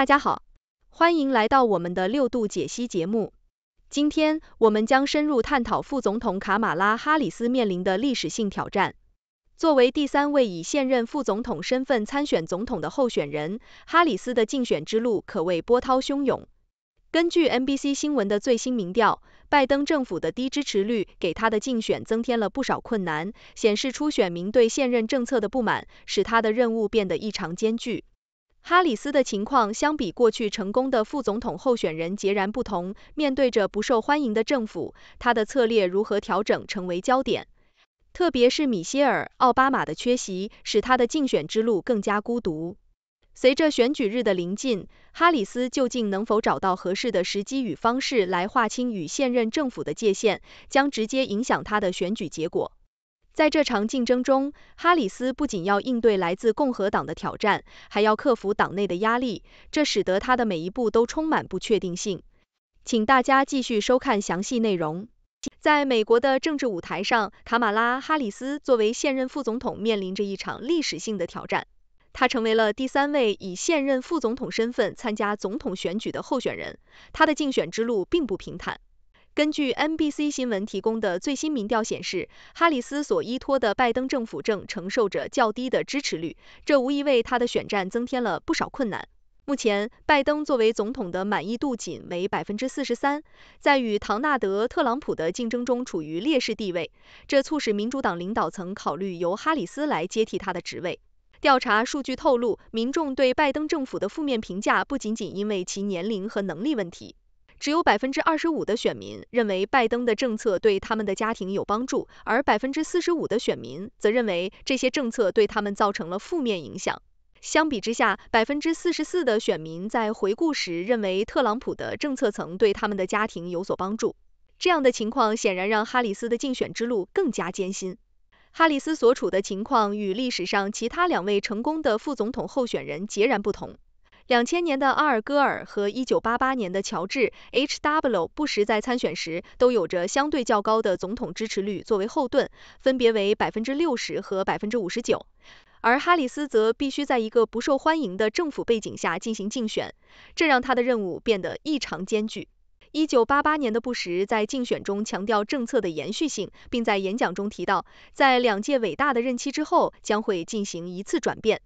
大家好，欢迎来到我们的六度解析节目。今天我们将深入探讨副总统卡马拉·哈里斯面临的历史性挑战。作为第三位以现任副总统身份参选总统的候选人，哈里斯的竞选之路可谓波涛汹涌。根据 NBC 新闻的最新民调，拜登政府的低支持率给他的竞选增添了不少困难，显示出选民对现任政策的不满，使他的任务变得异常艰巨。哈里斯的情况相比过去成功的副总统候选人截然不同，面对着不受欢迎的政府，他的策略如何调整成为焦点。特别是米歇尔·奥巴马的缺席，使他的竞选之路更加孤独。随着选举日的临近，哈里斯究竟能否找到合适的时机与方式来划清与现任政府的界限，将直接影响他的选举结果。在这场竞争中，哈里斯不仅要应对来自共和党的挑战，还要克服党内的压力，这使得他的每一步都充满不确定性。请大家继续收看详细内容。在美国的政治舞台上，卡马拉·哈里斯作为现任副总统面临着一场历史性的挑战。他成为了第三位以现任副总统身份参加总统选举的候选人，他的竞选之路并不平坦。根据 NBC 新闻提供的最新民调显示，哈里斯所依托的拜登政府正承受着较低的支持率，这无疑为他的选战增添了不少困难。目前，拜登作为总统的满意度仅为百分之四十三，在与唐纳德·特朗普的竞争中处于劣势地位，这促使民主党领导层考虑由哈里斯来接替他的职位。调查数据透露，民众对拜登政府的负面评价不仅仅因为其年龄和能力问题。只有百分之二十五的选民认为拜登的政策对他们的家庭有帮助，而百分之四十五的选民则认为这些政策对他们造成了负面影响。相比之下，百分之四十四的选民在回顾时认为特朗普的政策层对他们的家庭有所帮助。这样的情况显然让哈里斯的竞选之路更加艰辛。哈里斯所处的情况与历史上其他两位成功的副总统候选人截然不同。两千年的阿尔戈尔和一九八八年的乔治 ·H·W· 布什在参选时都有着相对较高的总统支持率作为后盾，分别为百分之六十和百分之五十九。而哈里斯则必须在一个不受欢迎的政府背景下进行竞选，这让他的任务变得异常艰巨。一九八八年的布什在竞选中强调政策的延续性，并在演讲中提到，在两届伟大的任期之后，将会进行一次转变。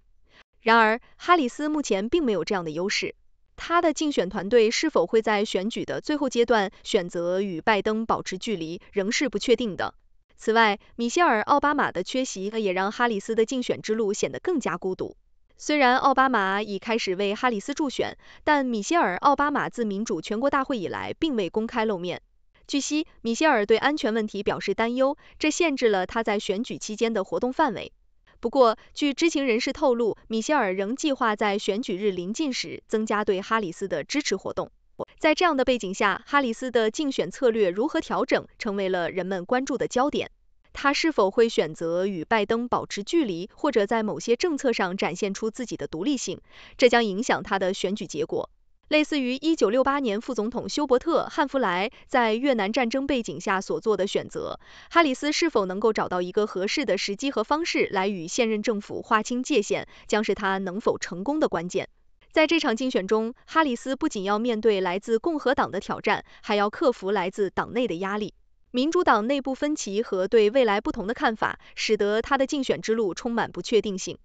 然而，哈里斯目前并没有这样的优势。他的竞选团队是否会在选举的最后阶段选择与拜登保持距离，仍是不确定的。此外，米歇尔·奥巴马的缺席也让哈里斯的竞选之路显得更加孤独。虽然奥巴马已开始为哈里斯助选，但米歇尔·奥巴马自民主全国大会以来并未公开露面。据悉，米歇尔对安全问题表示担忧，这限制了他在选举期间的活动范围。不过，据知情人士透露，米歇尔仍计划在选举日临近时增加对哈里斯的支持活动。在这样的背景下，哈里斯的竞选策略如何调整，成为了人们关注的焦点。他是否会选择与拜登保持距离，或者在某些政策上展现出自己的独立性，这将影响他的选举结果。类似于1968年副总统休伯特·汉弗莱在越南战争背景下所做的选择，哈里斯是否能够找到一个合适的时机和方式来与现任政府划清界限，将是他能否成功的关键。在这场竞选中，哈里斯不仅要面对来自共和党的挑战，还要克服来自党内的压力。民主党内部分歧和对未来不同的看法，使得他的竞选之路充满不确定性。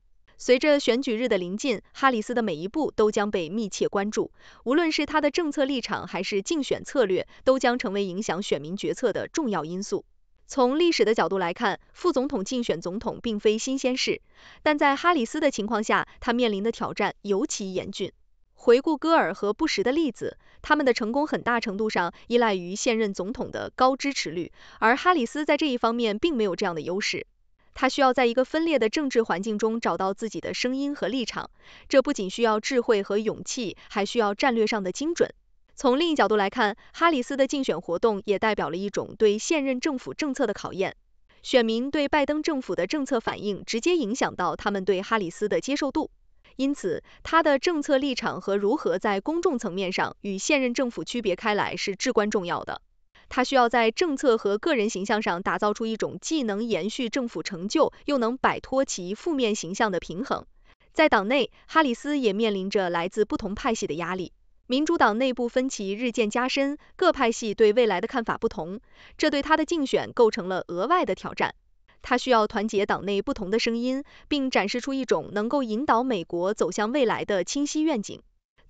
随着选举日的临近，哈里斯的每一步都将被密切关注。无论是他的政策立场还是竞选策略，都将成为影响选民决策的重要因素。从历史的角度来看，副总统竞选总统并非新鲜事，但在哈里斯的情况下，他面临的挑战尤其严峻。回顾戈尔和布什的例子，他们的成功很大程度上依赖于现任总统的高支持率，而哈里斯在这一方面并没有这样的优势。他需要在一个分裂的政治环境中找到自己的声音和立场，这不仅需要智慧和勇气，还需要战略上的精准。从另一角度来看，哈里斯的竞选活动也代表了一种对现任政府政策的考验。选民对拜登政府的政策反应直接影响到他们对哈里斯的接受度，因此，他的政策立场和如何在公众层面上与现任政府区别开来是至关重要的。他需要在政策和个人形象上打造出一种既能延续政府成就，又能摆脱其负面形象的平衡。在党内，哈里斯也面临着来自不同派系的压力。民主党内部分歧日渐加深，各派系对未来的看法不同，这对他的竞选构成了额外的挑战。他需要团结党内不同的声音，并展示出一种能够引导美国走向未来的清晰愿景。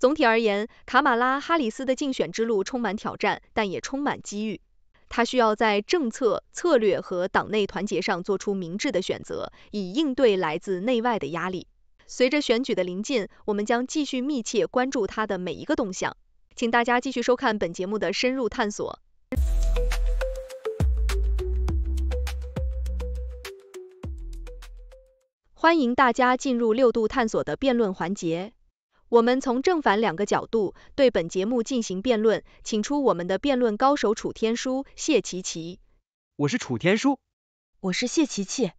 总体而言，卡马拉·哈里斯的竞选之路充满挑战，但也充满机遇。他需要在政策、策略和党内团结上做出明智的选择，以应对来自内外的压力。随着选举的临近，我们将继续密切关注他的每一个动向。请大家继续收看本节目的深入探索。欢迎大家进入六度探索的辩论环节。我们从正反两个角度对本节目进行辩论，请出我们的辩论高手楚天舒、谢琪琪。我是楚天舒，我是谢琪琪。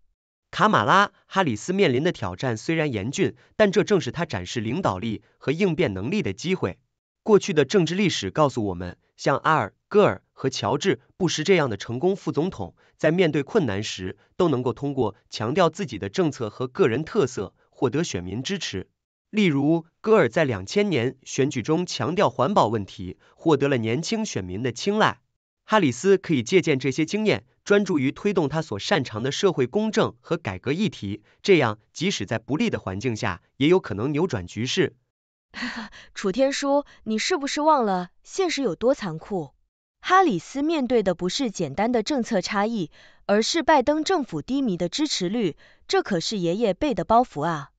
卡马拉·哈里斯面临的挑战虽然严峻，但这正是他展示领导力和应变能力的机会。过去的政治历史告诉我们，像阿尔戈尔和乔治·布什这样的成功副总统，在面对困难时，都能够通过强调自己的政策和个人特色，获得选民支持。例如，戈尔在两千年选举中强调环保问题，获得了年轻选民的青睐。哈里斯可以借鉴这些经验，专注于推动他所擅长的社会公正和改革议题，这样即使在不利的环境下，也有可能扭转局势。楚天舒，你是不是忘了现实有多残酷？哈里斯面对的不是简单的政策差异，而是拜登政府低迷的支持率，这可是爷爷背的包袱啊！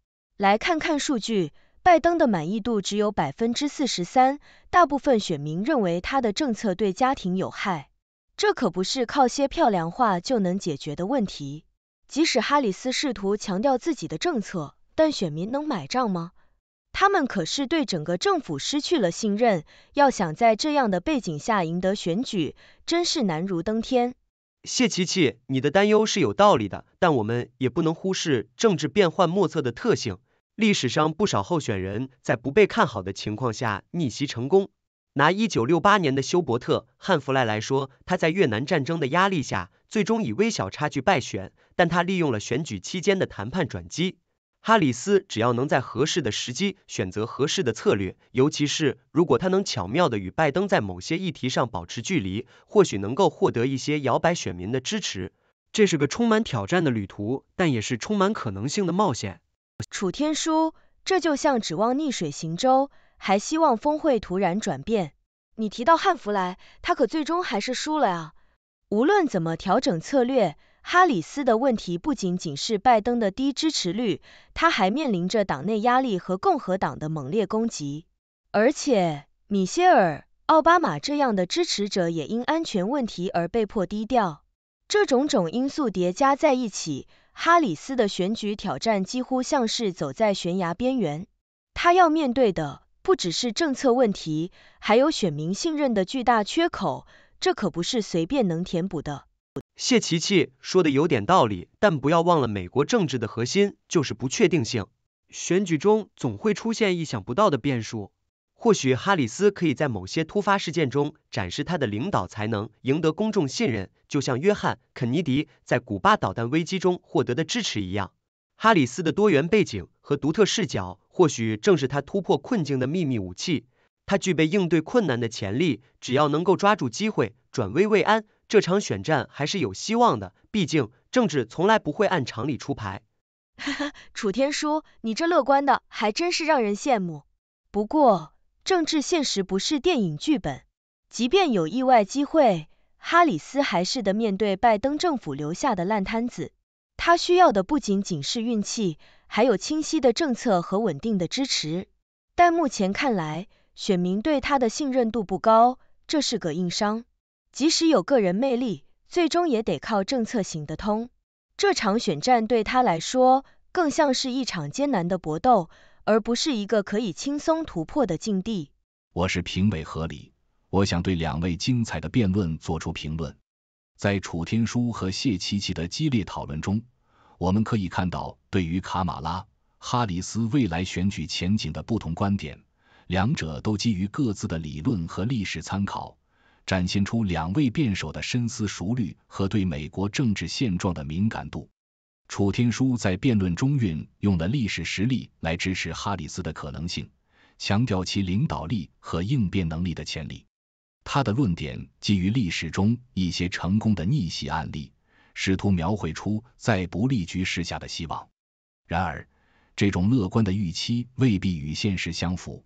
来看看数据，拜登的满意度只有百分之四十三，大部分选民认为他的政策对家庭有害，这可不是靠些漂亮话就能解决的问题。即使哈里斯试图强调自己的政策，但选民能买账吗？他们可是对整个政府失去了信任，要想在这样的背景下赢得选举，真是难如登天。谢琪琪，你的担忧是有道理的，但我们也不能忽视政治变幻莫测的特性。历史上不少候选人，在不被看好的情况下逆袭成功。拿一九六八年的休伯特·汉弗莱来说，他在越南战争的压力下，最终以微小差距败选。但他利用了选举期间的谈判转机。哈里斯只要能在合适的时机选择合适的策略，尤其是如果他能巧妙的与拜登在某些议题上保持距离，或许能够获得一些摇摆选民的支持。这是个充满挑战的旅途，但也是充满可能性的冒险。楚天舒，这就像指望逆水行舟，还希望峰会突然转变。你提到汉服来，他可最终还是输了啊。无论怎么调整策略，哈里斯的问题不仅仅是拜登的低支持率，他还面临着党内压力和共和党的猛烈攻击。而且，米歇尔、奥巴马这样的支持者也因安全问题而被迫低调。这种种因素叠加在一起。哈里斯的选举挑战几乎像是走在悬崖边缘，他要面对的不只是政策问题，还有选民信任的巨大缺口，这可不是随便能填补的。谢琪琪说的有点道理，但不要忘了，美国政治的核心就是不确定性，选举中总会出现意想不到的变数。或许哈里斯可以在某些突发事件中展示他的领导才能，赢得公众信任，就像约翰·肯尼迪在古巴导弹危机中获得的支持一样。哈里斯的多元背景和独特视角，或许正是他突破困境的秘密武器。他具备应对困难的潜力，只要能够抓住机会，转危为安，这场选战还是有希望的。毕竟，政治从来不会按常理出牌。哈哈，楚天舒，你这乐观的还真是让人羡慕。不过。政治现实不是电影剧本，即便有意外机会，哈里斯还是得面对拜登政府留下的烂摊子。他需要的不仅仅是运气，还有清晰的政策和稳定的支持。但目前看来，选民对他的信任度不高，这是个硬伤。即使有个人魅力，最终也得靠政策行得通。这场选战对他来说，更像是一场艰难的搏斗。而不是一个可以轻松突破的境地。我是评委合理，我想对两位精彩的辩论做出评论。在楚天舒和谢琪琪的激烈讨论中，我们可以看到对于卡马拉·哈里斯未来选举前景的不同观点，两者都基于各自的理论和历史参考，展现出两位辩手的深思熟虑和对美国政治现状的敏感度。楚天舒在辩论中运用了历史实例来支持哈里斯的可能性，强调其领导力和应变能力的潜力。他的论点基于历史中一些成功的逆袭案例，试图描绘出在不利局势下的希望。然而，这种乐观的预期未必与现实相符。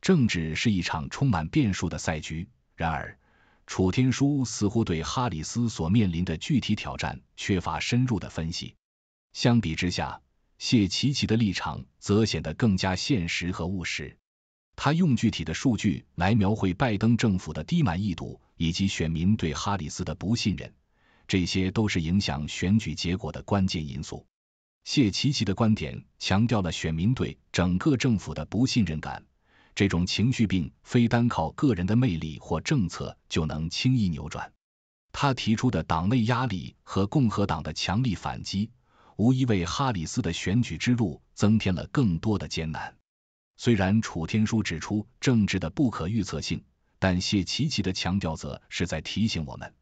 政治是一场充满变数的赛局。然而，楚天舒似乎对哈里斯所面临的具体挑战缺乏深入的分析。相比之下，谢奇奇的立场则显得更加现实和务实。他用具体的数据来描绘拜登政府的低满意度以及选民对哈里斯的不信任，这些都是影响选举结果的关键因素。谢奇奇的观点强调了选民对整个政府的不信任感，这种情绪并非单靠个人的魅力或政策就能轻易扭转。他提出的党内压力和共和党的强力反击。无疑为哈里斯的选举之路增添了更多的艰难。虽然楚天舒指出政治的不可预测性，但谢奇奇的强调则是在提醒我们：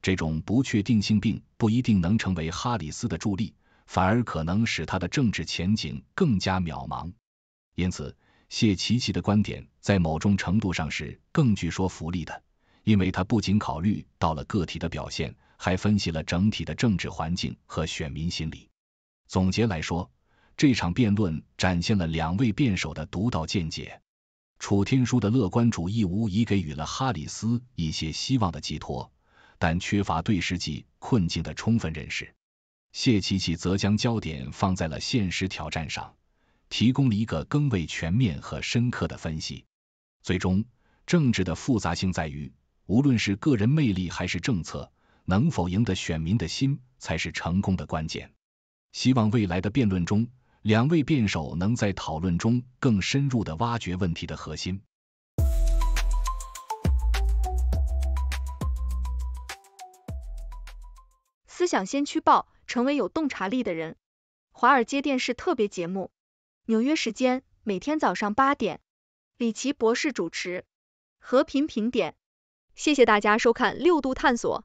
这种不确定性并不一定能成为哈里斯的助力，反而可能使他的政治前景更加渺茫。因此，谢奇奇的观点在某种程度上是更具说服力的，因为他不仅考虑到了个体的表现，还分析了整体的政治环境和选民心理。总结来说，这场辩论展现了两位辩手的独到见解。楚天舒的乐观主义无疑给予了哈里斯一些希望的寄托，但缺乏对实际困境的充分认识。谢琪琪则将焦点放在了现实挑战上，提供了一个更为全面和深刻的分析。最终，政治的复杂性在于，无论是个人魅力还是政策，能否赢得选民的心，才是成功的关键。希望未来的辩论中，两位辩手能在讨论中更深入地挖掘问题的核心。思想先驱报，成为有洞察力的人。华尔街电视特别节目，纽约时间每天早上八点，李奇博士主持。和平评点，谢谢大家收看六度探索。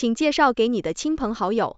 请介绍给你的亲朋好友。